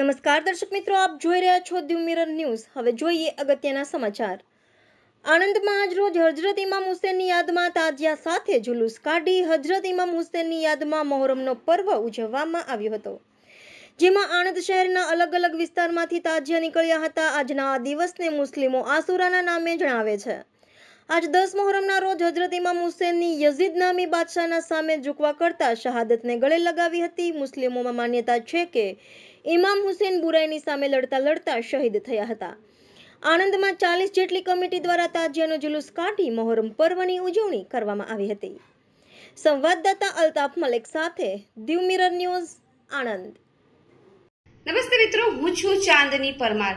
નમસ્કાર દર્શક મિત્રો આપ જોઈ રહ્યા છો દિવ મિરર ન્યૂઝ હવે જોઈએ અગત્યના સમાચાર આણંદમાં આજ રોજ હજરત ઇમામ હુસેનની યાદમાં તાજિયા સાથે જુલુસ કાઢી હજરત ઇમામ હુસેનની યાદમાં મહોરમનો પર્વ ઉજવવામાં આવ્યો હતો જેમાં આણંદ શહેરના અલગ અલગ વિસ્તારમાંથી તાજિયા નીકળ્યા હતા આજના આ દિવસને મુસ્લિમો આસુરાના નામે જણાવે છે આજ દસ મોહરમના રોજ હજરત ઇમામ હુસેનની યઝીદ નામી બાદશાહના સામે ઝૂકવા કરતા શહાદતને ગળે લગાવી હતી મુસ્લિમોમાં માન્યતા છે કે ઇમામ હુસેન બુરાઈની સામે લડતા લડતા શહીદ થયા હતા આણંદમાં ચાલીસ જેટલી કમિટી દ્વારા તાજિયાનો જુલુસ કાઢી મોહરમ પર્વની ઉજવણી કરવામાં આવી હતી સંવાદદાતા અલ્તાફ મલિક સાથે દીવ મિરર ન્યૂઝ આણંદ નમસ્તે મિત્રો હું છું ચાંદની પરમાર